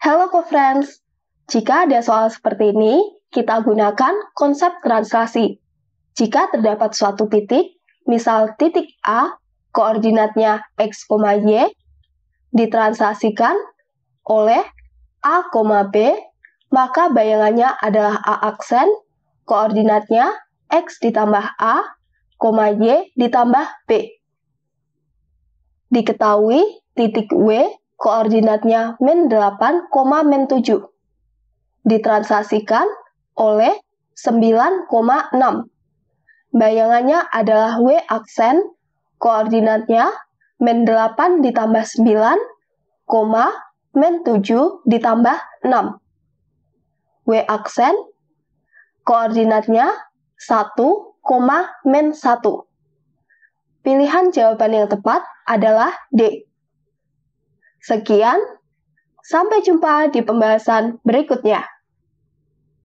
Hello co-friends, jika ada soal seperti ini, kita gunakan konsep translasi. Jika terdapat suatu titik, misal titik A, koordinatnya X, Y, ditranslasikan oleh A, B, maka bayangannya adalah A aksen, koordinatnya X ditambah A, Y ditambah B. Diketahui titik W koordinatnya min 8, min 7. Ditransaksikan oleh 9,6. Bayangannya adalah W aksen, koordinatnya min 8 ditambah 9, min 7 ditambah 6. W aksen, koordinatnya 1, min 1. Pilihan jawaban yang tepat adalah D. Sekian, sampai jumpa di pembahasan berikutnya.